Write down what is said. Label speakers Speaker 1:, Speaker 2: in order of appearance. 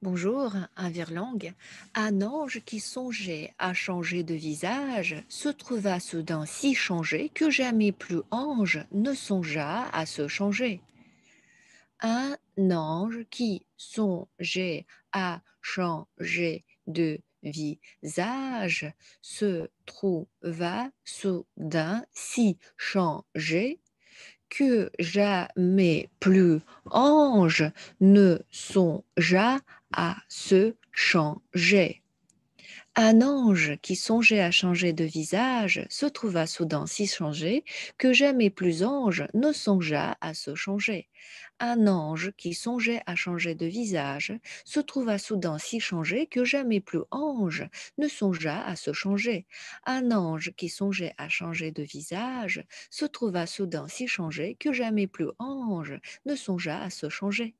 Speaker 1: Bonjour, un virlangue. Un ange qui songeait à changer de visage se trouva soudain si changé que jamais plus ange ne songea à se changer. Un ange qui songeait à changer de visage se trouva soudain si changé que jamais plus anges ne jamais à se changer. Un ange qui songeait à changer de visage se trouva soudain si changé que jamais plus ange ne songea à se changer. Un ange qui songeait à changer de visage se trouva soudain si changé que jamais plus ange ne songea à se changer. Un ange qui songeait à changer de visage se trouva soudain si changé que jamais plus ange ne songea à se changer.